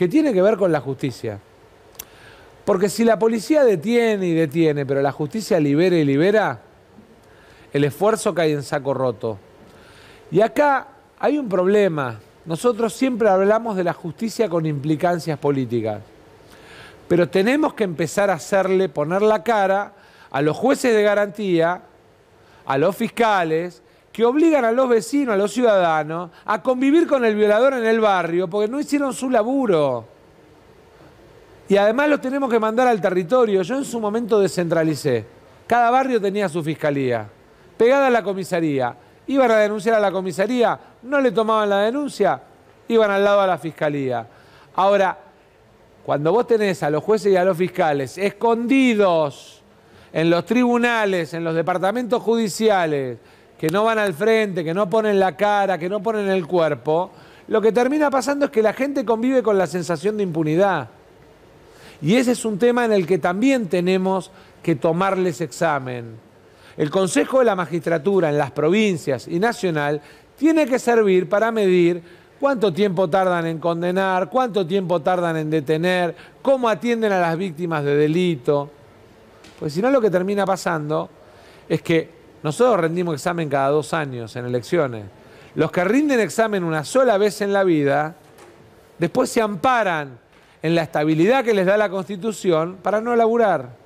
que tiene que ver con la justicia. Porque si la policía detiene y detiene, pero la justicia libera y libera, el esfuerzo cae en saco roto. Y acá hay un problema. Nosotros siempre hablamos de la justicia con implicancias políticas. Pero tenemos que empezar a hacerle, poner la cara a los jueces de garantía, a los fiscales, que obligan a los vecinos, a los ciudadanos, a convivir con el violador en el barrio porque no hicieron su laburo. Y además los tenemos que mandar al territorio. Yo en su momento descentralicé. Cada barrio tenía su fiscalía, pegada a la comisaría. Iban a denunciar a la comisaría, no le tomaban la denuncia, iban al lado a la fiscalía. Ahora, cuando vos tenés a los jueces y a los fiscales escondidos en los tribunales, en los departamentos judiciales, que no van al frente, que no ponen la cara, que no ponen el cuerpo, lo que termina pasando es que la gente convive con la sensación de impunidad. Y ese es un tema en el que también tenemos que tomarles examen. El Consejo de la Magistratura en las provincias y nacional tiene que servir para medir cuánto tiempo tardan en condenar, cuánto tiempo tardan en detener, cómo atienden a las víctimas de delito. Pues si no lo que termina pasando es que nosotros rendimos examen cada dos años en elecciones. Los que rinden examen una sola vez en la vida, después se amparan en la estabilidad que les da la Constitución para no laburar.